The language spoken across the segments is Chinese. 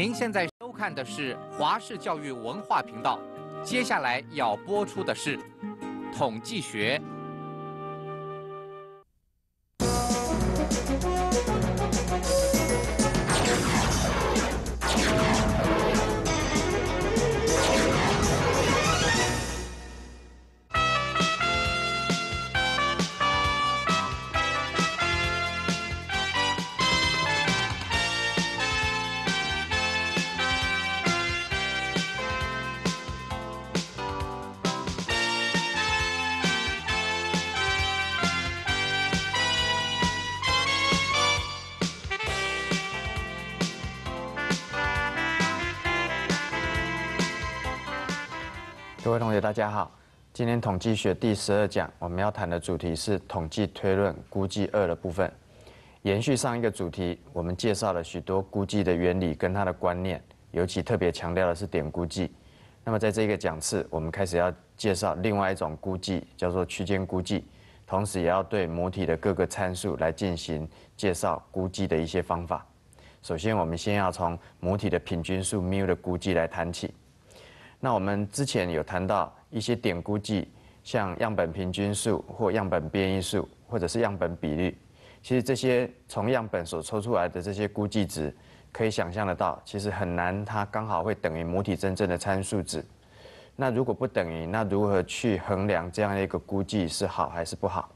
您现在收看的是华视教育文化频道，接下来要播出的是统计学。大家好，今天统计学第十二讲，我们要谈的主题是统计推论估计二的部分。延续上一个主题，我们介绍了许多估计的原理跟它的观念，尤其特别强调的是点估计。那么在这个讲次，我们开始要介绍另外一种估计，叫做区间估计，同时也要对母体的各个参数来进行介绍估计的一些方法。首先，我们先要从母体的平均数 mu 的估计来谈起。那我们之前有谈到。一些点估计，像样本平均数或样本变异数，或者是样本比率，其实这些从样本所抽出来的这些估计值，可以想象得到，其实很难它刚好会等于母体真正的参数值。那如果不等于，那如何去衡量这样的一个估计是好还是不好？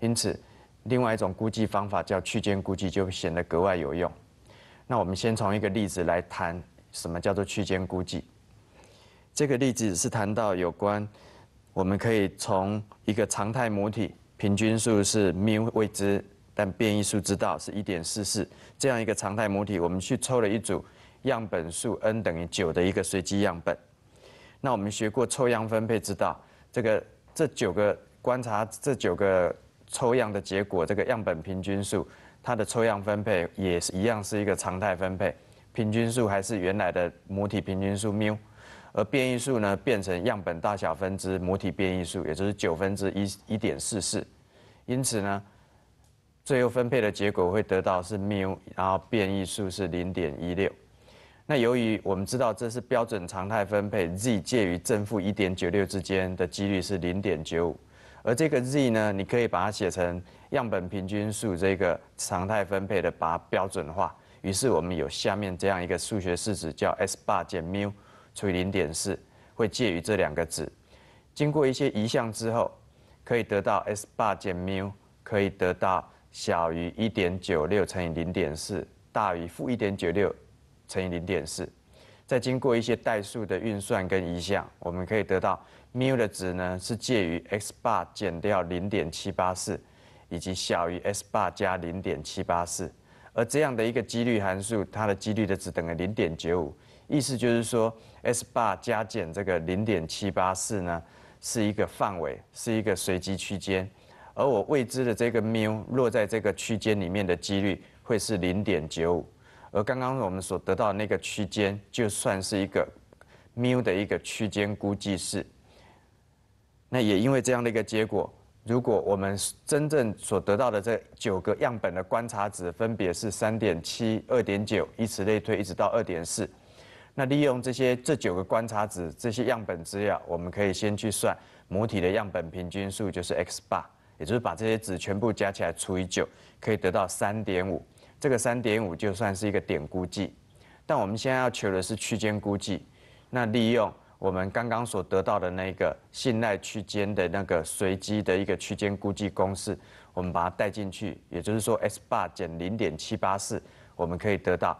因此，另外一种估计方法叫区间估计，就显得格外有用。那我们先从一个例子来谈什么叫做区间估计。这个例子是谈到有关，我们可以从一个常态母体，平均数是缪未知，但变异数知道是一点四四这样一个常态母体，我们去抽了一组样本数 n 等于九的一个随机样本。那我们学过抽样分配，知道这个这九个观察这九个抽样的结果，这个样本平均数它的抽样分配也是一样是一个常态分配，平均数还是原来的母体平均数缪。而变异数呢，变成样本大小分之母体变异数，也就是九分之一一点四四。因此呢，最后分配的结果会得到是缪，然后变异数是零点一六。那由于我们知道这是标准常态分配，Z 介于正负一点九六之间的几率是零点九五。而这个 Z 呢，你可以把它写成样本平均数这个常态分配的把它标准化，于是我们有下面这样一个数学式子，叫 S bar 减缪。除以零点四，会介于这两个值。经过一些移项之后，可以得到 s bar 减缪，可以得到小于一点九六乘以零点四，大于负一点九六乘以零点四。再经过一些代数的运算跟移项，我们可以得到缪的值呢，是介于 s bar 减掉零点七八四，以及小于 s bar 加零点七八四。而这样的一个几率函数，它的几率的值等于零点九五。意思就是说，s 八加减这个零点七八四呢，是一个范围，是一个随机区间，而我未知的这个缪落在这个区间里面的几率会是零点九五，而刚刚我们所得到那个区间就算是一个缪的一个区间估计式。那也因为这样的一个结果，如果我们真正所得到的这九个样本的观察值分别是三点七、二点九，以此类推，一直到二点四。那利用这些这九个观察值，这些样本资料，我们可以先去算母体的样本平均数，就是 x bar，也就是把这些值全部加起来除以九，可以得到三点五。这个三点五就算是一个点估计。但我们现在要求的是区间估计。那利用我们刚刚所得到的那个信赖区间的那个随机的一个区间估计公式，我们把它带进去，也就是说 x bar 减零点七八四，我们可以得到。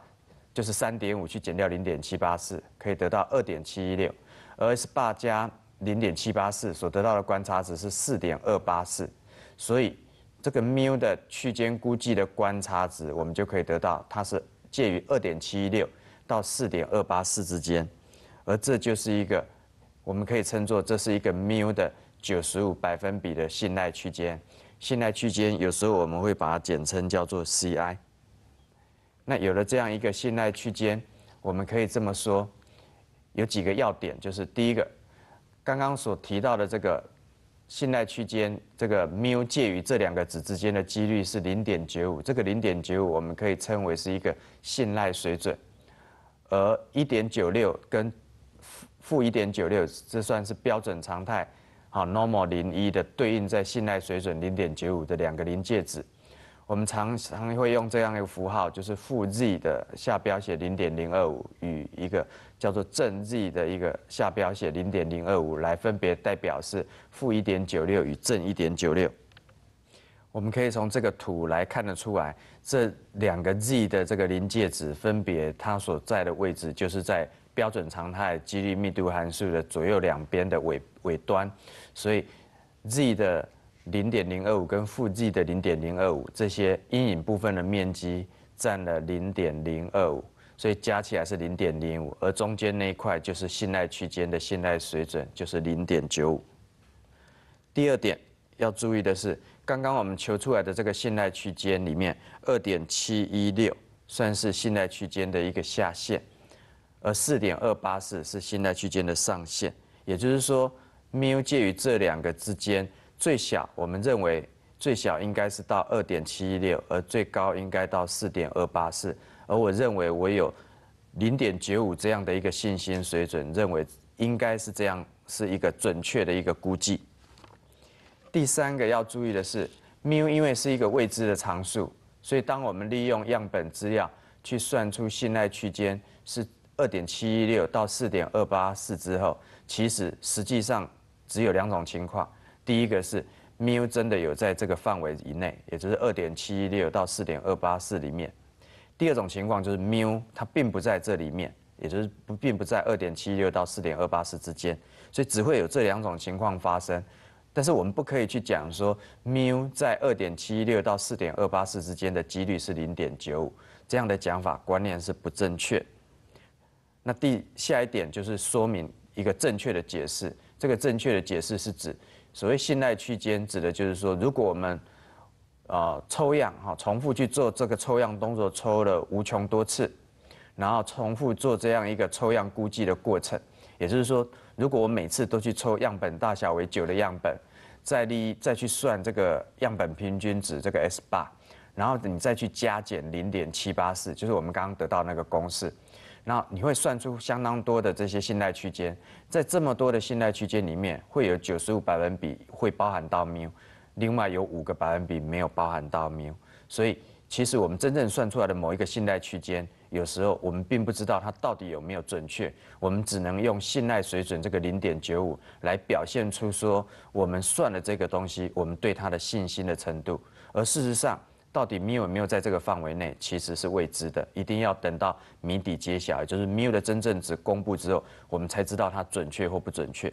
就是三点五去减掉零点七八四，可以得到二点七一六，而 S 八加零点七八四所得到的观察值是四点二八四，所以这个缪的区间估计的观察值，我们就可以得到它是介于二点七一六到四点二八四之间，而这就是一个我们可以称作这是一个缪的九十五百分比的信赖区间，信赖区间有时候我们会把它简称叫做 CI。那有了这样一个信赖区间，我们可以这么说，有几个要点，就是第一个，刚刚所提到的这个信赖区间，这个缪介于这两个值之间的几率是零点九五，这个零点九五我们可以称为是一个信赖水准，而一点九六跟负负一点九六，这算是标准常态，好 normal 零一的对应在信赖水准零点九五的两个临界值。我们常常会用这样一个符号，就是负 z 的下标写0.025与一个叫做正 z 的一个下标写0.025来分别代表是负1.96与正1.96。我们可以从这个图来看得出来，这两个 z 的这个临界值分别它所在的位置就是在标准常态几率密度函数的左右两边的尾尾端，所以 z 的。零点零二五跟负 G 的零点零二五，这些阴影部分的面积占了零点零二五，所以加起来是零点零五，而中间那一块就是信赖区间的信赖水准，就是零点九五。第二点要注意的是，刚刚我们求出来的这个信赖区间里面，二点七一六算是信赖区间的一个下限，而四点二八四是信赖区间的上限，也就是说，缪介于这两个之间。最小，我们认为最小应该是到二点七一六，而最高应该到四点二八四。而我认为我有零点九五这样的一个信心水准，认为应该是这样，是一个准确的一个估计。第三个要注意的是，u 因为是一个未知的常数，所以当我们利用样本资料去算出信赖区间是二点七一六到四点二八四之后，其实实际上只有两种情况。第一个是缪真的有在这个范围以内，也就是二点七一六到四点二八四里面。第二种情况就是缪它并不在这里面，也就是不并不在二点七六到四点二八四之间，所以只会有这两种情况发生。但是我们不可以去讲说缪在二点七一六到四点二八四之间的几率是零点九五，这样的讲法观念是不正确。那第下一点就是说明一个正确的解释，这个正确的解释是指。所谓信赖区间，指的就是说，如果我们，啊抽样哈，重复去做这个抽样动作，抽了无穷多次，然后重复做这样一个抽样估计的过程，也就是说，如果我每次都去抽样本大小为九的样本，再利再去算这个样本平均值这个 s bar，然后你再去加减零点七八四，就是我们刚刚得到那个公式。那你会算出相当多的这些信贷区间，在这么多的信贷区间里面，会有九十五百分比会包含到谬，另外有五个百分比没有包含到谬，所以其实我们真正算出来的某一个信贷区间，有时候我们并不知道它到底有没有准确，我们只能用信赖水准这个零点九五来表现出说我们算了这个东西，我们对它的信心的程度，而事实上。到底有没有在这个范围内，其实是未知的。一定要等到谜底揭晓，就是谬的真正值公布之后，我们才知道它准确或不准确。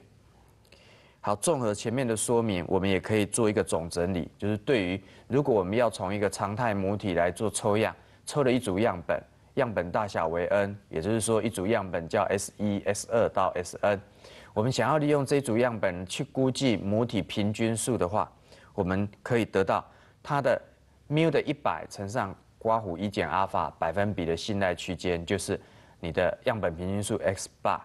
好，综合前面的说明，我们也可以做一个总整理，就是对于如果我们要从一个常态母体来做抽样，抽了一组样本，样本大小为 n，也就是说一组样本叫 s 一、s 二到 s n，我们想要利用这组样本去估计母体平均数的话，我们可以得到它的。谬的一百乘上刮弧一减阿尔法百分比的信赖区间，就是你的样本平均数 x 八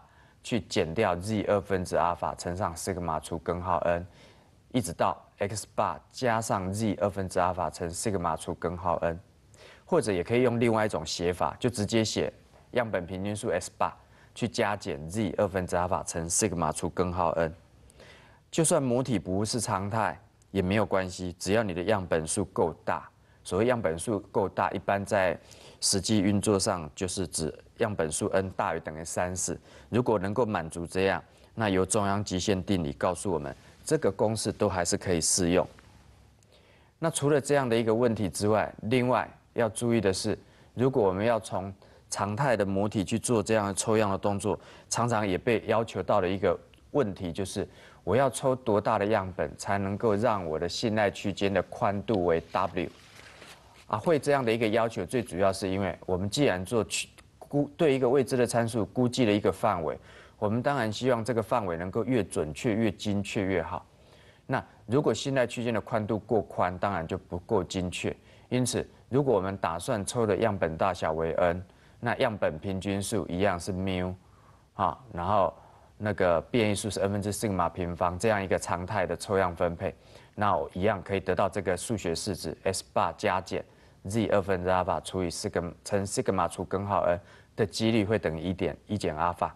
去减掉 z 二分之阿尔法乘上西格玛除根号 n，一直到 x 八加上 z 二分之阿尔法乘西格玛除根号 n，或者也可以用另外一种写法，就直接写样本平均数 s 八去加减 z 二分之阿尔法乘西格玛除根号 n，就算母体不是常态也没有关系，只要你的样本数够大。所谓样本数够大，一般在实际运作上就是指样本数 n 大于等于三十。如果能够满足这样，那由中央极限定理告诉我们，这个公式都还是可以适用。那除了这样的一个问题之外，另外要注意的是，如果我们要从常态的母体去做这样抽样的动作，常常也被要求到了一个问题，就是我要抽多大的样本才能够让我的信赖区间的宽度为 w。啊，会这样的一个要求，最主要是因为我们既然做估对一个未知的参数估计了一个范围，我们当然希望这个范围能够越准确、越精确越好。那如果信赖区间的宽度过宽，当然就不够精确。因此，如果我们打算抽的样本大小为 n，那样本平均数一样是 mu，啊，然后那个变异数是 n 分之 sigma 平方，这样一个常态的抽样分配，那我一样可以得到这个数学式子 s 八加减。Z 二分之阿尔法除以西格乘西格玛除根号 n 的几率会等于一点一减阿尔法。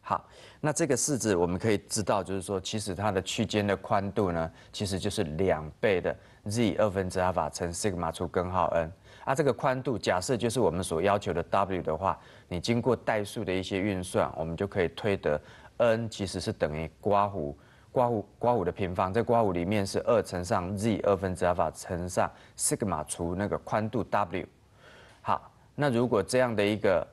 好，那这个式子我们可以知道，就是说其实它的区间的宽度呢，其实就是两倍的 Z 二分之阿尔法乘西格玛除根号 n。啊，这个宽度假设就是我们所要求的 W 的话，你经过代数的一些运算，我们就可以推得 n 其实是等于刮弧。瓜五瓜五的平方，在瓜五里面是二乘上 z 二分之阿尔法乘上 sigma 除那个宽度 w。好，那如果这样的一个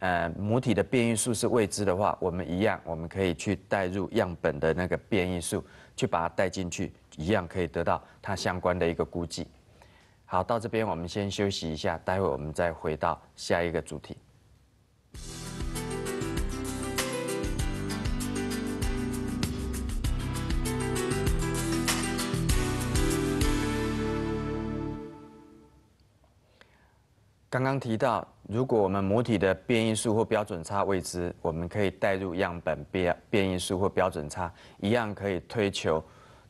呃母体的变异数是未知的话，我们一样，我们可以去代入样本的那个变异数，去把它带进去，一样可以得到它相关的一个估计。好，到这边我们先休息一下，待会我们再回到下一个主题。刚刚提到，如果我们母体的变异数或标准差未知，我们可以带入样本变变异数或标准差，一样可以推求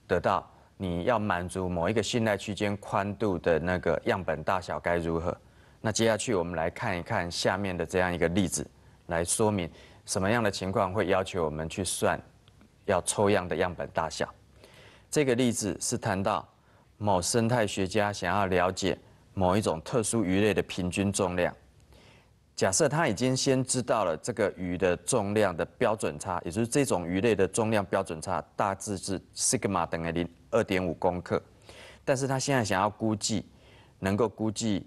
得到你要满足某一个信赖区间宽度的那个样本大小该如何。那接下去我们来看一看下面的这样一个例子，来说明什么样的情况会要求我们去算要抽样的样本大小。这个例子是谈到某生态学家想要了解。某一种特殊鱼类的平均重量，假设他已经先知道了这个鱼的重量的标准差，也就是这种鱼类的重量标准差大致是 sigma 等于零二点五公克，但是他现在想要估计，能够估计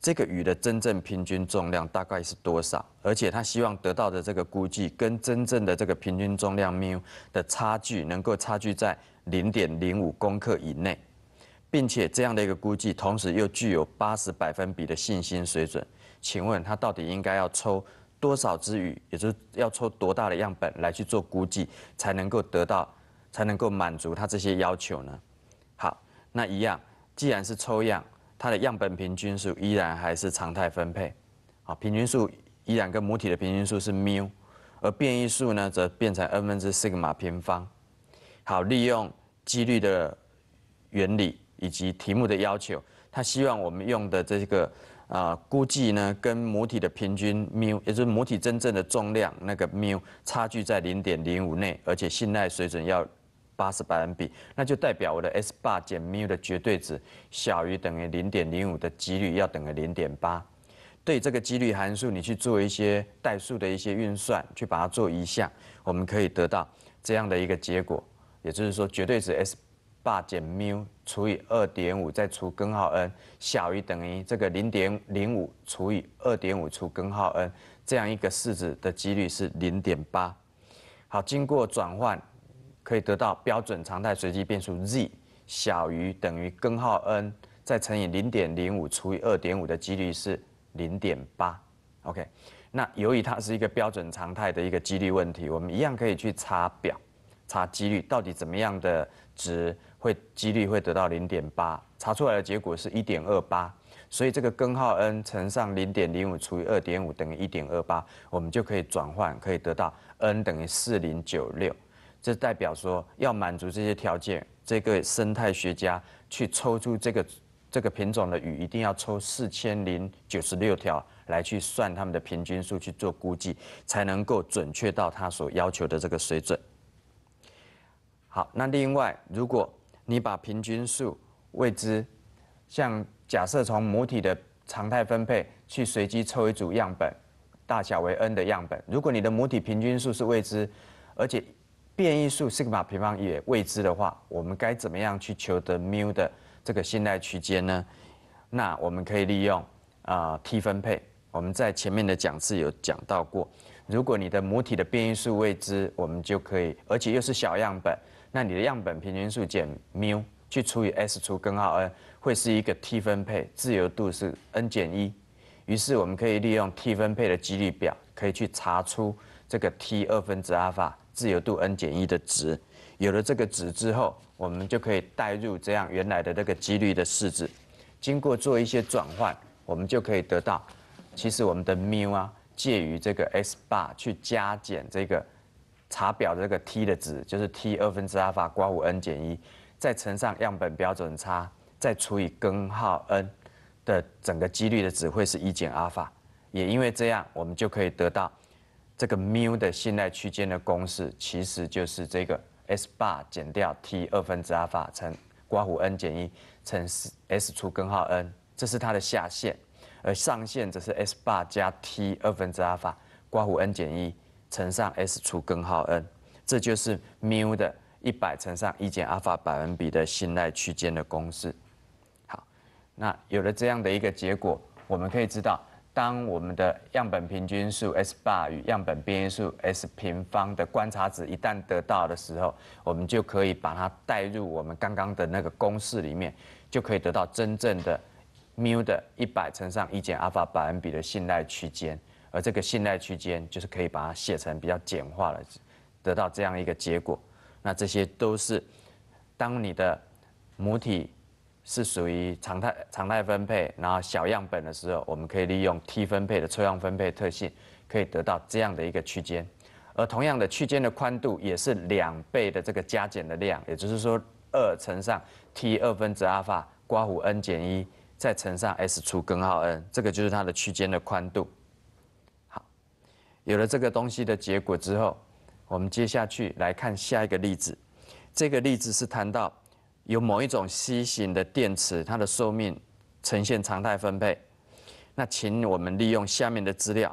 这个鱼的真正平均重量大概是多少，而且他希望得到的这个估计跟真正的这个平均重量 mu 的差距能够差距在零点零五公克以内。并且这样的一个估计，同时又具有八十百分比的信心水准，请问他到底应该要抽多少只鱼，也就是要抽多大的样本来去做估计，才能够得到，才能够满足他这些要求呢？好，那一样，既然是抽样，它的样本平均数依然还是常态分配，好，平均数依然跟母体的平均数是缪，而变异数呢，则变成二分之西格玛平方。好，利用几率的原理。以及题目的要求，他希望我们用的这个啊估计呢，跟母体的平均缪，也就是母体真正的重量那个缪，差距在零点零五内，而且信赖水准要八十百分比，那就代表我的 s 八减缪的绝对值小于等于零点零五的几率要等于零点八。对这个几率函数，你去做一些代数的一些运算，去把它做一下，我们可以得到这样的一个结果，也就是说，绝对值 s 八减缪。除以二点五，再除根号 n，小于等于这个零点零五除以二点五除根号 n 这样一个式子的几率是零点八。好，经过转换，可以得到标准常态随机变数 Z 小于等于根号 n 再乘以零点零五除以二点五的几率是零点八。OK，那由于它是一个标准常态的一个几率问题，我们一样可以去查表。查几率到底怎么样的值会几率会得到零点八，查出来的结果是一点二八，所以这个根号 n 乘上零点零五除以二点五等于一点二八，我们就可以转换，可以得到 n 等于四零九六，这代表说要满足这些条件，这个生态学家去抽出这个这个品种的鱼，一定要抽四千零九十六条来去算他们的平均数去做估计，才能够准确到他所要求的这个水准。好，那另外，如果你把平均数未知，像假设从母体的常态分配去随机抽一组样本，大小为 n 的样本，如果你的母体平均数是未知，而且变异数 sigma 平方也未知的话，我们该怎么样去求得 mu 的这个信赖区间呢？那我们可以利用啊 t 分配。我们在前面的讲次有讲到过，如果你的母体的变异数未知，我们就可以，而且又是小样本，那你的样本平均数减缪去除以 S 除根号 n，会是一个 T 分配，自由度是 n 减一，于是我们可以利用 T 分配的几率表，可以去查出这个 T 二分之阿尔法自由度 n 减一的值，有了这个值之后，我们就可以代入这样原来的那个几率的式子，经过做一些转换，我们就可以得到。其实我们的缪啊，介于这个 s bar 去加减这个查表的这个 t 的值，就是 t 二分之阿尔法瓜五 n 减一，再乘上样本标准差，再除以根号 n 的整个几率的值会是一减阿尔法。也因为这样，我们就可以得到这个 mu 的信赖区间的公式，其实就是这个 s bar 减掉 t 二分之阿尔法乘瓜五 n 减一乘 s 除根号 n，这是它的下限。而上限则是 s 巴加 t 二分之阿尔法，括弧 n 减一乘上 s 除根号 n，这就是 mu 的100乘上一减阿尔法百分比的信赖区间的公式。好，那有了这样的一个结果，我们可以知道，当我们的样本平均数 s 巴与样本变异数 s 平方的观察值一旦得到的时候，我们就可以把它带入我们刚刚的那个公式里面，就可以得到真正的。mu 的一百乘上一减阿尔法百分比的信赖区间，而这个信赖区间就是可以把它写成比较简化了，得到这样一个结果。那这些都是当你的母体是属于常态常态分配，然后小样本的时候，我们可以利用 t 分配的抽样分配特性，可以得到这样的一个区间。而同样的区间的宽度也是两倍的这个加减的量，也就是说二乘上 t 二分之阿尔法，刮弧 n 减一。再乘上 s 除根号 n，这个就是它的区间的宽度。好，有了这个东西的结果之后，我们接下去来看下一个例子。这个例子是谈到有某一种 C 型的电池，它的寿命呈现常态分配。那请我们利用下面的资料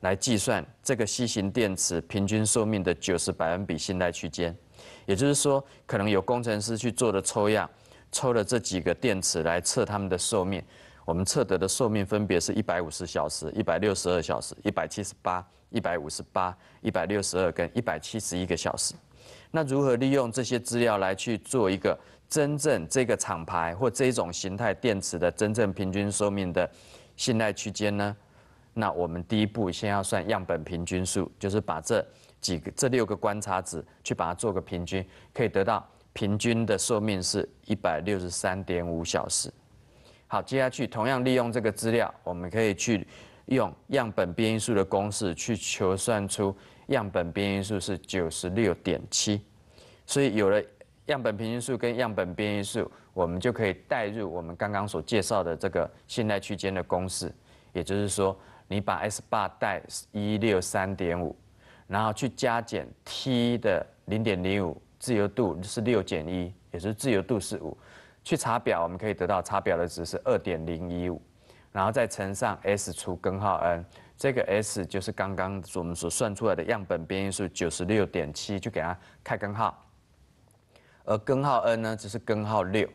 来计算这个 C 型电池平均寿命的九十百分比信赖区间。也就是说，可能有工程师去做的抽样。抽了这几个电池来测它们的寿命，我们测得的寿命分别是一百五十小时、一百六十二小时、一百七十八、一百五十八、一百六十二跟一百七十一个小时。那如何利用这些资料来去做一个真正这个厂牌或这种形态电池的真正平均寿命的信赖区间呢？那我们第一步先要算样本平均数，就是把这几个这六个观察值去把它做个平均，可以得到。平均的寿命是一百六十三点五小时。好，接下去同样利用这个资料，我们可以去用样本变异数的公式去求算出样本变异数是九十六点七。所以有了样本平均数跟样本变异数，我们就可以代入我们刚刚所介绍的这个信赖区间的公式。也就是说，你把 s 八带一六三点五，然后去加减 t 的零点零五。自由度是六减一，也是自由度是五，去查表我们可以得到查表的值是二点零一五，然后再乘上 s 除根号 n，这个 s 就是刚刚我们所算出来的样本变异数九十六点七，就给它开根号，而根号 n 呢就是根号六，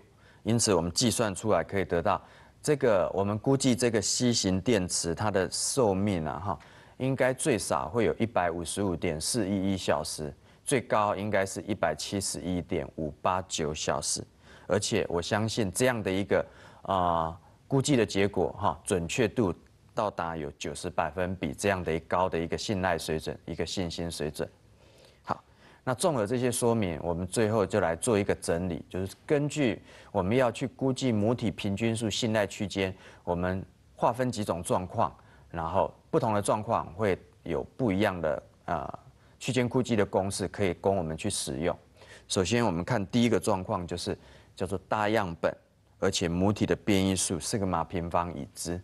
因此我们计算出来可以得到，这个我们估计这个 C 型电池它的寿命啊哈，应该最少会有一百五十五点四一一小时。最高应该是一百七十一点五八九小时，而且我相信这样的一个啊估计的结果哈，准确度到达有九十百分比这样的一高的一个信赖水准，一个信心水准。好，那综合这些说明，我们最后就来做一个整理，就是根据我们要去估计母体平均数信赖区间，我们划分几种状况，然后不同的状况会有不一样的啊。区间估计的公式可以供我们去使用。首先，我们看第一个状况，就是叫做大样本，而且母体的变异数四个马平方已知。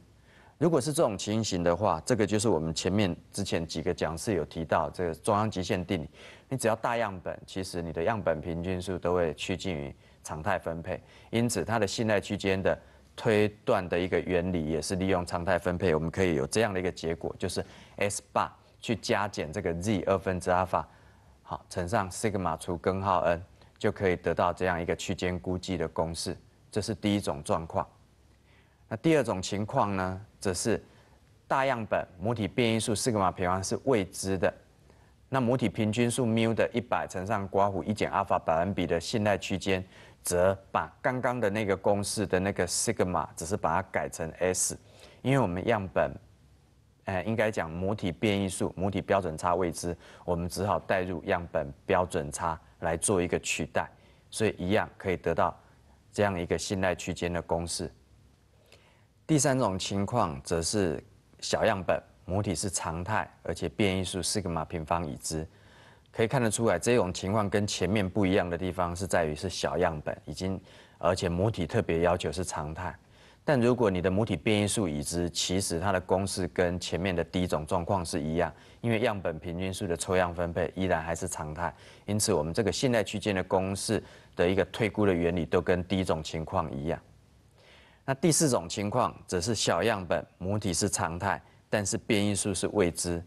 如果是这种情形的话，这个就是我们前面之前几个讲师有提到这个中央极限定理。你只要大样本，其实你的样本平均数都会趋近于常态分配。因此，它的信赖区间的推断的一个原理也是利用常态分配，我们可以有这样的一个结果，就是 s 八。去加减这个 z 二分之阿尔法，好乘上西格玛除根号 n，就可以得到这样一个区间估计的公式。这是第一种状况。那第二种情况呢，则是大样本母体变异数西格玛平方是未知的，那母体平均数缪的一百乘上括弧一减阿尔法百分比的信赖区间，则把刚刚的那个公式的那个西格玛只是把它改成 s，因为我们样本。哎，应该讲母体变异数、母体标准差未知，我们只好带入样本标准差来做一个取代，所以一样可以得到这样一个信赖区间的公式。第三种情况则是小样本，母体是常态，而且变异数四格玛平方已知，可以看得出来，这种情况跟前面不一样的地方是在于是小样本，已经而且母体特别要求是常态。但如果你的母体变异数已知，其实它的公式跟前面的第一种状况是一样，因为样本平均数的抽样分配依然还是常态，因此我们这个信代区间的公式的一个推估的原理都跟第一种情况一样。那第四种情况只是小样本，母体是常态，但是变异数是未知。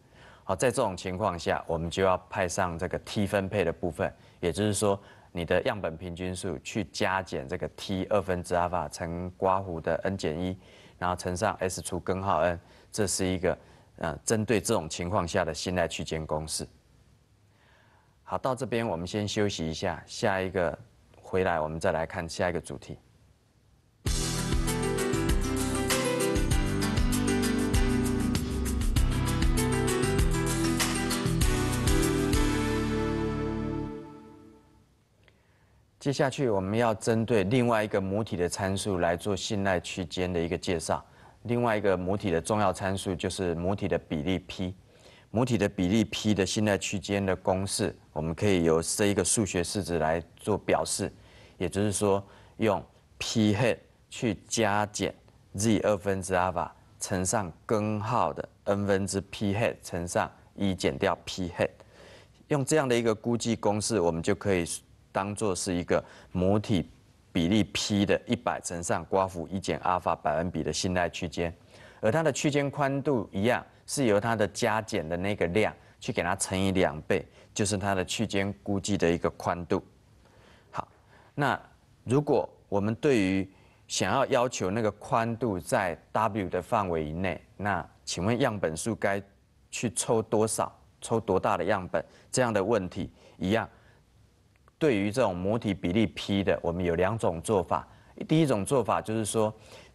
好，在这种情况下，我们就要派上这个 t 分配的部分，也就是说。你的样本平均数去加减这个 t 二分之阿尔法乘瓜弧的 n 减一，然后乘上 s 除根号 n，这是一个，呃，针对这种情况下的信赖区间公式。好，到这边我们先休息一下，下一个回来我们再来看下一个主题。接下去，我们要针对另外一个母体的参数来做信赖区间的一个介绍。另外一个母体的重要参数就是母体的比例 p，母体的比例 p 的信赖区间的公式，我们可以由这一个数学式子来做表示，也就是说，用 p hat 去加减 z 二分之 alpha 乘上根号的 n 分之 p hat 乘上一减掉 p hat，用这样的一个估计公式，我们就可以。当做是一个母体比例 p 的一百乘上刮幅一减阿尔法百分比的信赖区间，而它的区间宽度一样是由它的加减的那个量去给它乘以两倍，就是它的区间估计的一个宽度。好，那如果我们对于想要要求那个宽度在 w 的范围以内，那请问样本数该去抽多少，抽多大的样本这样的问题一样。对于这种母体比例 p 的，我们有两种做法。第一种做法就是说，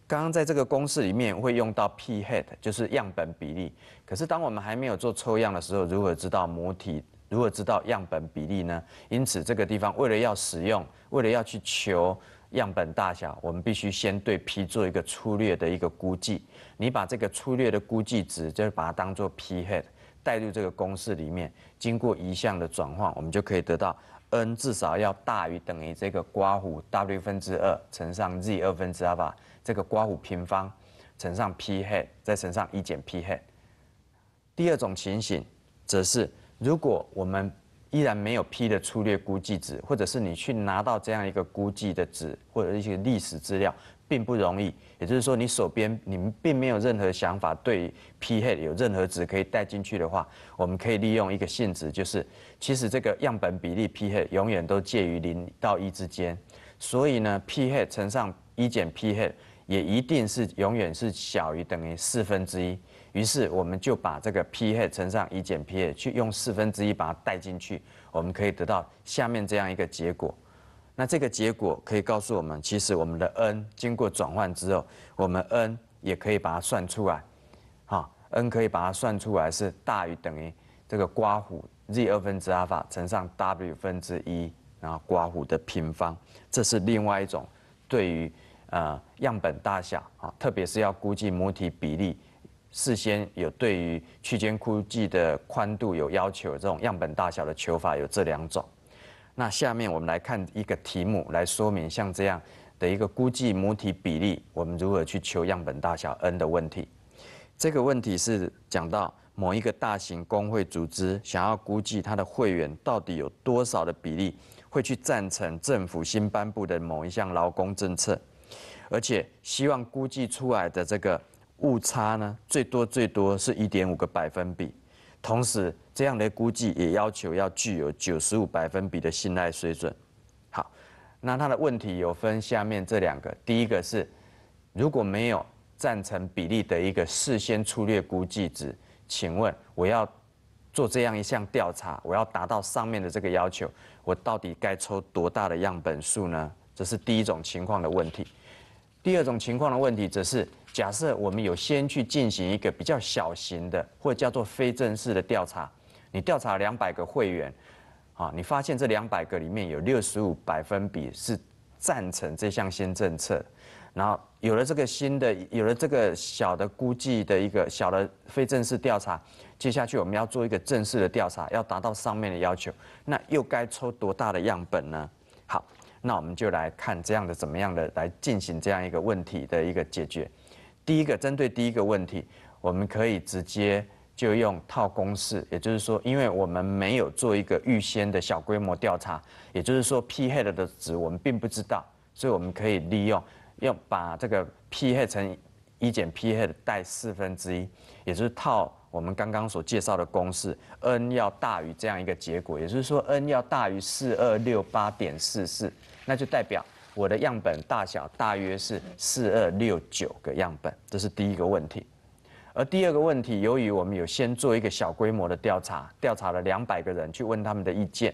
刚刚在这个公式里面会用到 p hat，就是样本比例。可是当我们还没有做抽样的时候，如何知道母体？如何知道样本比例呢？因此，这个地方为了要使用，为了要去求样本大小，我们必须先对 p 做一个粗略的一个估计。你把这个粗略的估计值，就是把它当做 p hat 带入这个公式里面，经过一项的转换，我们就可以得到。n 至少要大于等于这个瓜弧 w 分之二乘上 z 二分之阿尔法，这个瓜弧平方乘上 p hat 再乘上一减 p hat。第二种情形，则是如果我们依然没有 p 的粗略估计值，或者是你去拿到这样一个估计的值或者一些历史资料。并不容易，也就是说，你手边你们并没有任何想法，对 p h a d 有任何值可以带进去的话，我们可以利用一个性质，就是其实这个样本比例 p h a d 永远都介于零到一之间，所以呢，p h a d 乘上一减 p h a d 也一定是永远是小于等于四分之一。于是我们就把这个 p h a d 乘上一减 p h a d 去用四分之一把它带进去，我们可以得到下面这样一个结果。那这个结果可以告诉我们，其实我们的 n 经过转换之后，我们 n 也可以把它算出来。好，n 可以把它算出来是大于等于这个瓜弧 z 二分之阿尔法乘上 w 分之一，然后瓜弧的平方。这是另外一种对于呃样本大小啊，特别是要估计母体比例，事先有对于区间估计的宽度有要求这种样本大小的求法有这两种。那下面我们来看一个题目，来说明像这样的一个估计母体比例，我们如何去求样本大小 n 的问题。这个问题是讲到某一个大型工会组织想要估计它的会员到底有多少的比例会去赞成政府新颁布的某一项劳工政策，而且希望估计出来的这个误差呢，最多最多是一点五个百分比。同时，这样的估计也要求要具有九十五百分比的信赖水准。好，那它的问题有分下面这两个：第一个是，如果没有赞成比例的一个事先粗略估计值，请问我要做这样一项调查，我要达到上面的这个要求，我到底该抽多大的样本数呢？这是第一种情况的问题。第二种情况的问题，则是假设我们有先去进行一个比较小型的，或叫做非正式的调查，你调查两百个会员，啊，你发现这两百个里面有六十五百分比是赞成这项新政策，然后有了这个新的，有了这个小的估计的一个小的非正式调查，接下去我们要做一个正式的调查，要达到上面的要求，那又该抽多大的样本呢？好。那我们就来看这样的怎么样的来进行这样一个问题的一个解决。第一个针对第一个问题，我们可以直接就用套公式，也就是说，因为我们没有做一个预先的小规模调查，也就是说，p h a d 的值我们并不知道，所以我们可以利用用把这个 p h a 乘成一减 p h a d 带四分之一，也就是套。我们刚刚所介绍的公式，n 要大于这样一个结果，也就是说 n 要大于四二六八点四四，那就代表我的样本大小大约是四二六九个样本，这是第一个问题。而第二个问题，由于我们有先做一个小规模的调查，调查了两百个人去问他们的意见，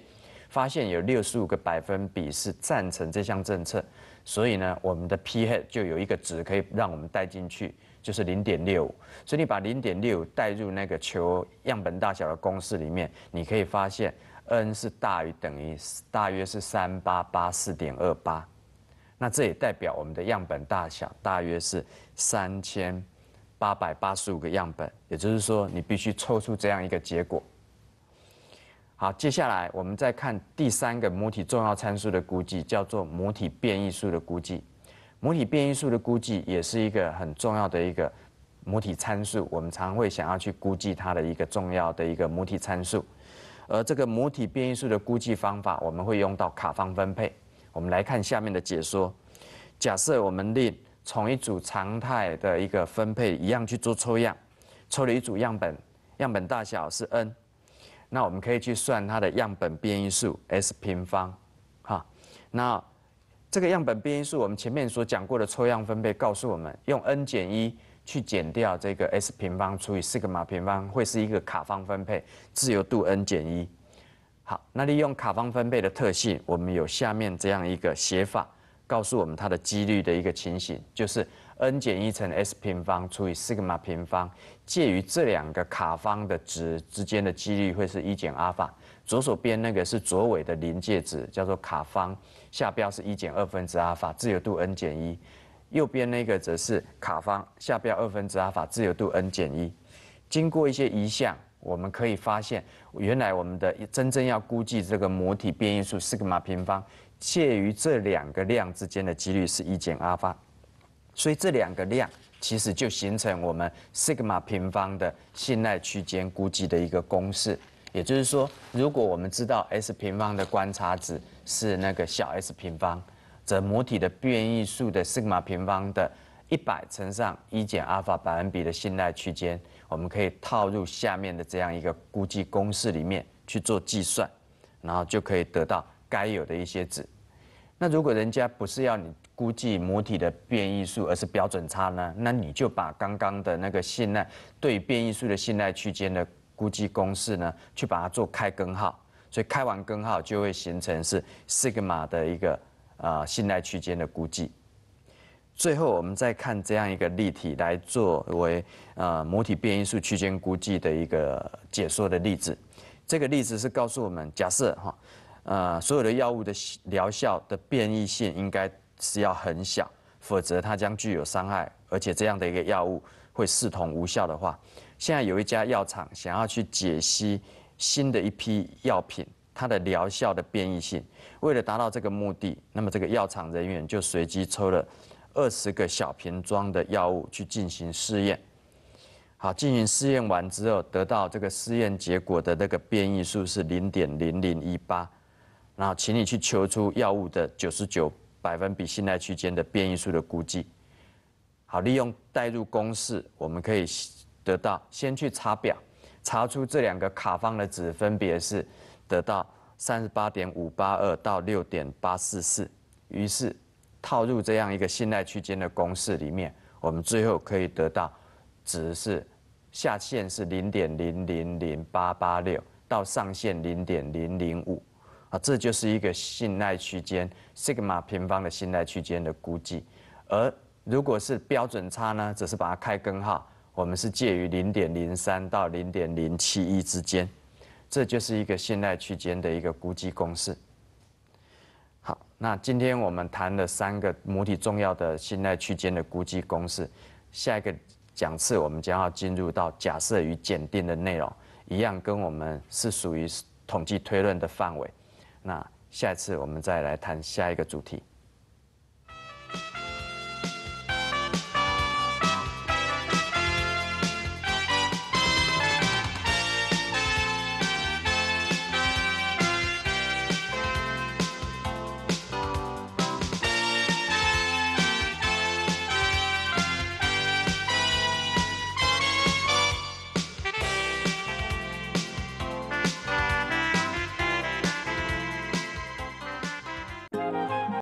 发现有六十五个百分比是赞成这项政策，所以呢，我们的 p h 就有一个值可以让我们带进去。就是零点六，所以你把零点六带入那个求样本大小的公式里面，你可以发现，n 是大于等于，大约是三八八四点二八，那这也代表我们的样本大小大约是三千八百八十五个样本，也就是说你必须抽出这样一个结果。好，接下来我们再看第三个母体重要参数的估计，叫做母体变异数的估计。母体变异数的估计也是一个很重要的一个母体参数，我们常会想要去估计它的一个重要的一个母体参数，而这个母体变异数的估计方法，我们会用到卡方分配。我们来看下面的解说。假设我们令从一组常态的一个分配一样去做抽样，抽了一组样本，样本大小是 n，那我们可以去算它的样本变异数 s 平方，哈，那。这个样本变异数，我们前面所讲过的抽样分配告诉我们，用 n 减一去减掉这个 s 平方除以四个 g 平方，会是一个卡方分配，自由度 n 减一。好，那利用卡方分配的特性，我们有下面这样一个写法，告诉我们它的几率的一个情形，就是 n 减一乘 s 平方除以四个 g 平方，介于这两个卡方的值之间的几率会是一减阿尔法。左手边那个是左尾的临界值，叫做卡方下标是一减二分之阿尔法，自由度 n 减一；右边那个则是卡方下标二分之阿尔法，自由度 n 减一。经过一些移项，我们可以发现，原来我们的真正要估计这个母体变异数西格玛平方，介于这两个量之间的几率是一减阿尔法。所以这两个量其实就形成我们 sigma 平方的信赖区间估计的一个公式。也就是说，如果我们知道 s 平方的观察值是那个小 s 平方，则母体的变异数的 sigma 平方的一百乘上一减阿尔法百分比的信赖区间，我们可以套入下面的这样一个估计公式里面去做计算，然后就可以得到该有的一些值。那如果人家不是要你估计母体的变异数，而是标准差呢？那你就把刚刚的那个信赖对变异数的信赖区间的估计公式呢，去把它做开根号，所以开完根号就会形成是 sigma 的一个呃信赖区间的估计。最后我们再看这样一个例题，来作为呃母体变异数区间估计的一个解说的例子。这个例子是告诉我们，假设哈，呃所有的药物的疗效的变异性应该是要很小，否则它将具有伤害，而且这样的一个药物。会视同无效的话，现在有一家药厂想要去解析新的一批药品它的疗效的变异性，为了达到这个目的，那么这个药厂人员就随机抽了二十个小瓶装的药物去进行试验。好，进行试验完之后，得到这个试验结果的那个变异数是零点零零一八，然后请你去求出药物的九十九百分比信赖区间的变异数的估计。好，利用代入公式，我们可以得到，先去查表，查出这两个卡方的值分别是得到三十八点五八二到六点八四四，于是套入这样一个信赖区间的公式里面，我们最后可以得到值是下限是零点零零零八八六到上限零点零零五，啊，这就是一个信赖区间，sigma 平方的信赖区间的估计，而如果是标准差呢？只是把它开根号，我们是介于零点零三到零点零七一之间，这就是一个信赖区间的一个估计公式。好，那今天我们谈了三个母体重要的信赖区间的估计公式，下一个讲次我们将要进入到假设与检定的内容，一样跟我们是属于统计推论的范围。那下一次我们再来谈下一个主题。